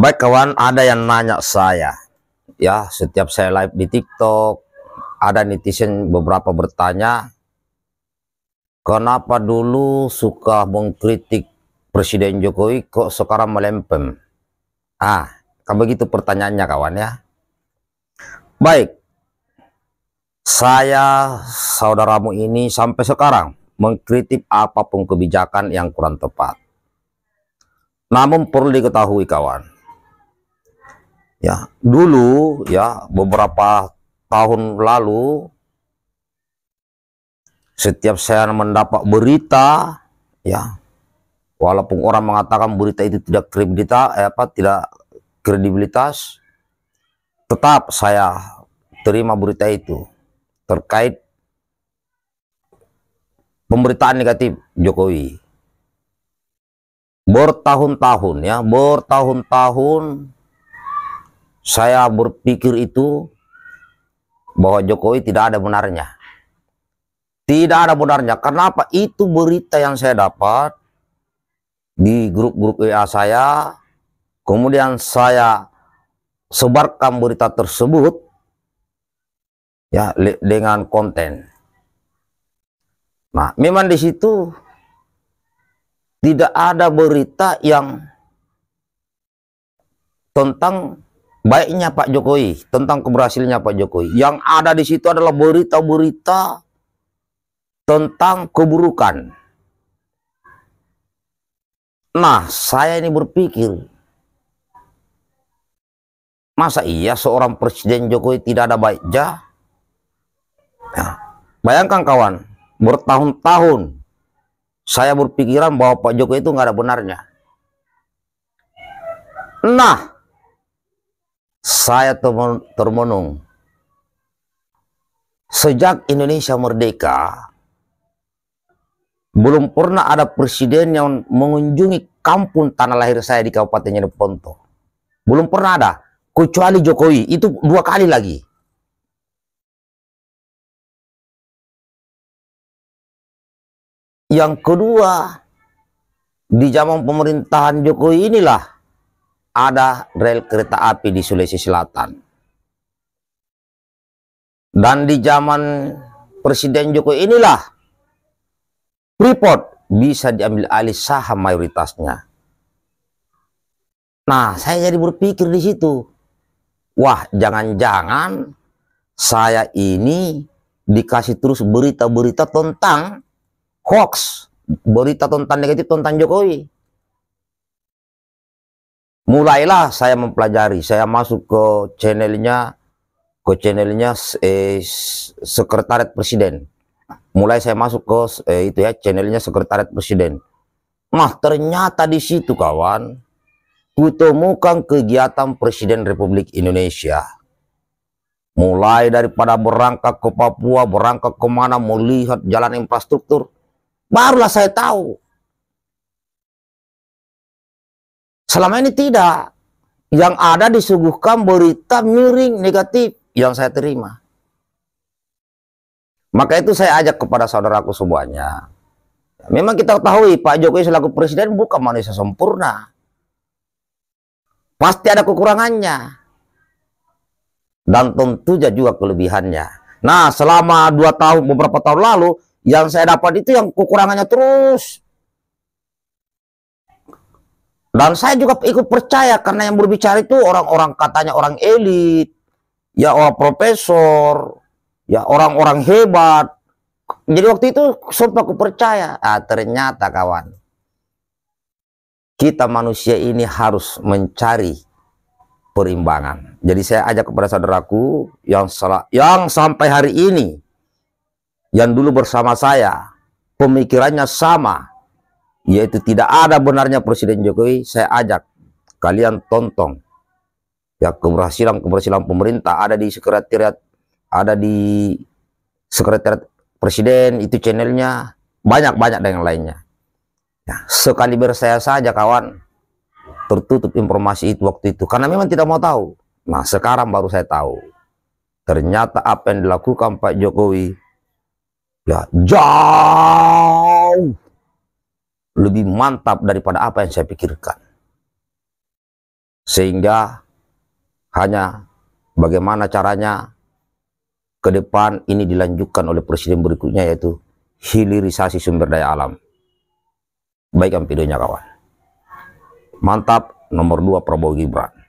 Baik kawan, ada yang nanya saya. Ya, setiap saya live di TikTok, ada netizen beberapa bertanya, kenapa dulu suka mengkritik Presiden Jokowi kok sekarang melempem? Ah, kan begitu pertanyaannya kawan ya. Baik, saya saudaramu ini sampai sekarang mengkritik apapun kebijakan yang kurang tepat. Namun perlu diketahui kawan, Ya, dulu ya beberapa tahun lalu setiap saya mendapat berita ya walaupun orang mengatakan berita itu tidak kredibilitas eh, apa tidak kredibilitas tetap saya terima berita itu terkait pemberitaan negatif Jokowi bertahun-tahun ya bertahun-tahun saya berpikir itu bahwa Jokowi tidak ada benarnya. Tidak ada benarnya. Kenapa? Itu berita yang saya dapat di grup-grup WA saya. Kemudian saya sebarkan berita tersebut ya dengan konten. Nah, memang di situ tidak ada berita yang tentang baiknya Pak Jokowi tentang keberhasilannya Pak Jokowi. Yang ada di situ adalah berita-berita tentang keburukan. Nah, saya ini berpikir, masa iya seorang Presiden Jokowi tidak ada baiknya? Nah, bayangkan kawan, bertahun-tahun saya berpikiran bahwa Pak Jokowi itu nggak ada benarnya. Nah, saya termenung. Sejak Indonesia merdeka, belum pernah ada presiden yang mengunjungi kampung tanah lahir saya di Kabupaten Jeneponto. Belum pernah ada, kecuali Jokowi. Itu dua kali lagi. Yang kedua, di zaman pemerintahan Jokowi inilah ada rel kereta api di Sulawesi Selatan. Dan di zaman Presiden Jokowi inilah Freeport bisa diambil alih saham mayoritasnya. Nah, saya jadi berpikir di situ. Wah, jangan-jangan saya ini dikasih terus berita-berita tentang hoax, berita tentang negatif tentang Jokowi mulailah saya mempelajari saya masuk ke channelnya ke channelnya eh, sekretariat presiden mulai saya masuk ke eh, itu ya channelnya sekretariat presiden mah ternyata di situ kawan kutemukan kegiatan presiden Republik Indonesia mulai daripada berangkat ke Papua berangkat kemana melihat jalan infrastruktur barulah saya tahu Selama ini tidak. Yang ada disuguhkan berita miring negatif yang saya terima. Maka itu saya ajak kepada saudaraku semuanya. Memang kita ketahui Pak Jokowi selaku presiden bukan manusia sempurna. Pasti ada kekurangannya. Dan tentu juga kelebihannya. Nah selama dua tahun, beberapa tahun lalu, yang saya dapat itu yang kekurangannya terus dan saya juga ikut percaya karena yang berbicara itu orang-orang katanya orang elit, ya orang profesor, ya orang-orang hebat. Jadi waktu itu sumpah aku percaya. Ah, ternyata kawan, kita manusia ini harus mencari perimbangan. Jadi saya ajak kepada saudaraku yang salah, yang sampai hari ini, yang dulu bersama saya, pemikirannya sama, yaitu tidak ada benarnya Presiden Jokowi, saya ajak kalian tonton. Ya keberhasilan-keberhasilan pemerintah ada di sekretariat, ada di sekretariat presiden, itu channelnya, banyak-banyak dengan lainnya. Ya, sekali saya saja kawan, tertutup informasi itu waktu itu, karena memang tidak mau tahu. Nah sekarang baru saya tahu, ternyata apa yang dilakukan Pak Jokowi, ya jauh lebih mantap daripada apa yang saya pikirkan. Sehingga hanya bagaimana caranya ke depan ini dilanjutkan oleh presiden berikutnya yaitu hilirisasi sumber daya alam. Baikkan videonya kawan. Mantap nomor 2 Prabowo Gibran.